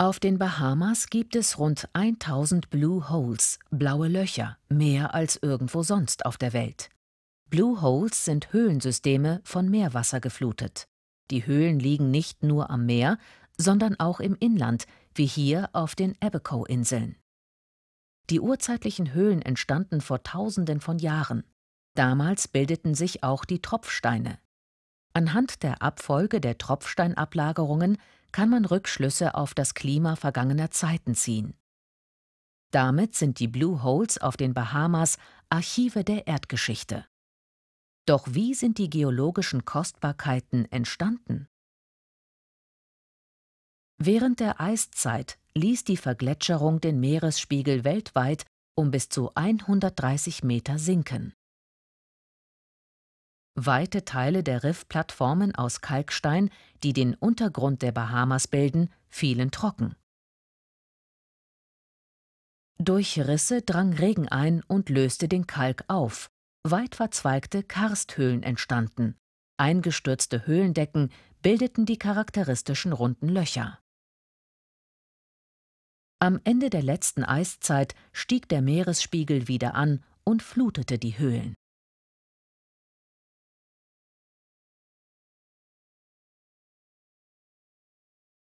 Auf den Bahamas gibt es rund 1000 Blue Holes, blaue Löcher, mehr als irgendwo sonst auf der Welt. Blue Holes sind Höhlensysteme von Meerwasser geflutet. Die Höhlen liegen nicht nur am Meer, sondern auch im Inland, wie hier auf den Abaco-Inseln. Die urzeitlichen Höhlen entstanden vor Tausenden von Jahren. Damals bildeten sich auch die Tropfsteine, Anhand der Abfolge der Tropfsteinablagerungen kann man Rückschlüsse auf das Klima vergangener Zeiten ziehen. Damit sind die Blue Holes auf den Bahamas Archive der Erdgeschichte. Doch wie sind die geologischen Kostbarkeiten entstanden? Während der Eiszeit ließ die Vergletscherung den Meeresspiegel weltweit um bis zu 130 Meter sinken weite Teile der Riffplattformen aus Kalkstein, die den Untergrund der Bahamas bilden, fielen trocken. Durch Risse drang Regen ein und löste den Kalk auf. Weit verzweigte Karsthöhlen entstanden. Eingestürzte Höhlendecken bildeten die charakteristischen runden Löcher. Am Ende der letzten Eiszeit stieg der Meeresspiegel wieder an und flutete die Höhlen.